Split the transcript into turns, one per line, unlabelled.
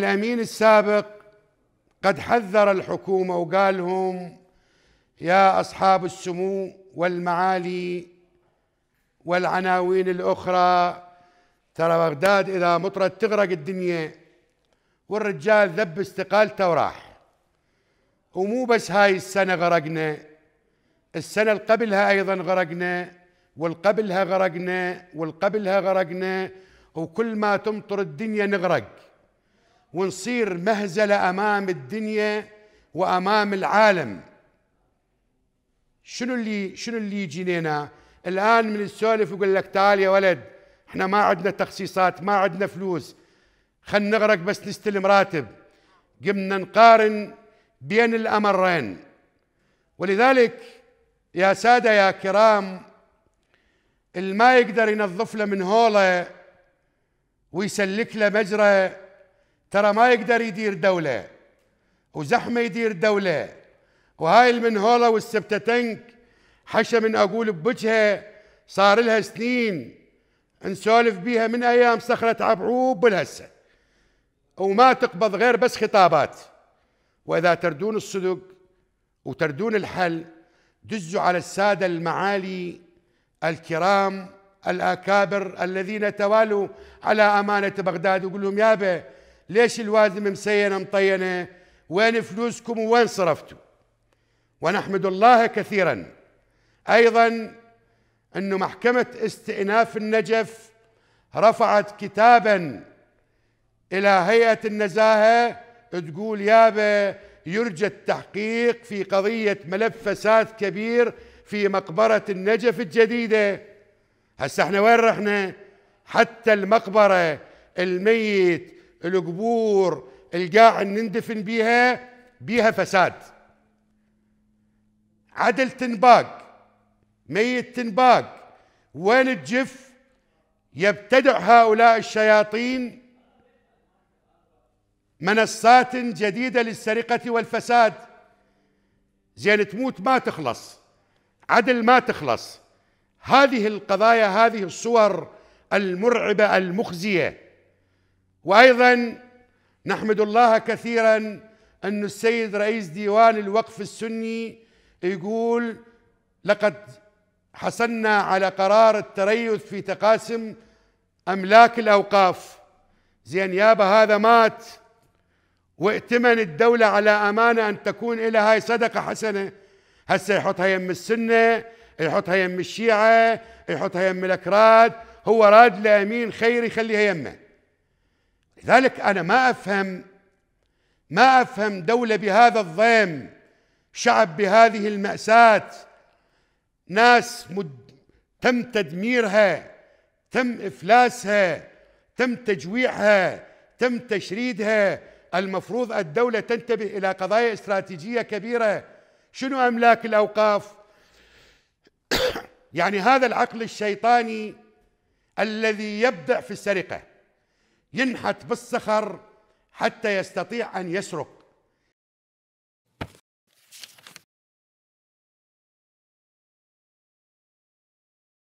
الأمين السابق قد حذر الحكومة وقال لهم يا أصحاب السمو والمعالي والعناوين الأخرى ترى بغداد إذا مطرت تغرق الدنيا والرجال ذب استقالته وراح ومو بس هاي السنة غرقنا السنة اللي قبلها أيضا غرقنا والقبلها غرقنا والقبلها غرقنا وكل ما تمطر الدنيا نغرق ونصير مهزله امام الدنيا وامام العالم شنو اللي شنو اللي يجي لنا الان من السولف يقول لك تعال يا ولد احنا ما عندنا تخصيصات ما عندنا فلوس خلينا نغرق بس نستلم راتب قمنا نقارن بين الامرين ولذلك يا ساده يا كرام اللي ما يقدر ينظف له من هوله ويسلك له مجرى ترى ما يقدر يدير دولة وزحمة يدير دولة وهاي المنهولة والسبتتنك حشة من أقول بوجهها صار لها سنين نسولف بيها من أيام صخرة عبعوب بالهسة وما تقبض غير بس خطابات وإذا تردون الصدق وتردون الحل دزوا على السادة المعالي الكرام الأكابر الذين توالوا على أمانة بغداد وقول لهم يابا ليش الوازم مسينه مطينه وين فلوسكم وين صرفتوا ونحمد الله كثيرا ايضا انه محكمه استئناف النجف رفعت كتابا الى هيئه النزاهه تقول يابا يرجى التحقيق في قضيه ملف فساد كبير في مقبره النجف الجديده هسه احنا وين رحنا حتى المقبره الميت القبور القاع نندفن بيها بيها فساد عدل تنباق ميت تنباق وين الجف يبتدع هؤلاء الشياطين منصات جديدة للسرقة والفساد زين تموت ما تخلص عدل ما تخلص هذه القضايا هذه الصور المرعبة المخزية وايضا نحمد الله كثيرا ان السيد رئيس ديوان الوقف السني يقول لقد حصلنا على قرار التريث في تقاسم املاك الاوقاف زين يابا هذا مات وائتمن الدولة على أمانة أن تكون إلى هاي صدقة حسنة هسه يحطها يم السنة يحطها يم الشيعة يحطها يم الأكراد هو راد لأمين خير يخليها يمه لذلك أنا ما أفهم ما أفهم دولة بهذا الضيم شعب بهذه المأساة ناس مد تم تدميرها تم إفلاسها تم تجويعها تم تشريدها المفروض الدولة تنتبه إلى قضايا استراتيجية كبيرة شنو أملاك الأوقاف يعني هذا العقل الشيطاني الذي يبدع في السرقة ينحت بالصخر حتى يستطيع أن يسرق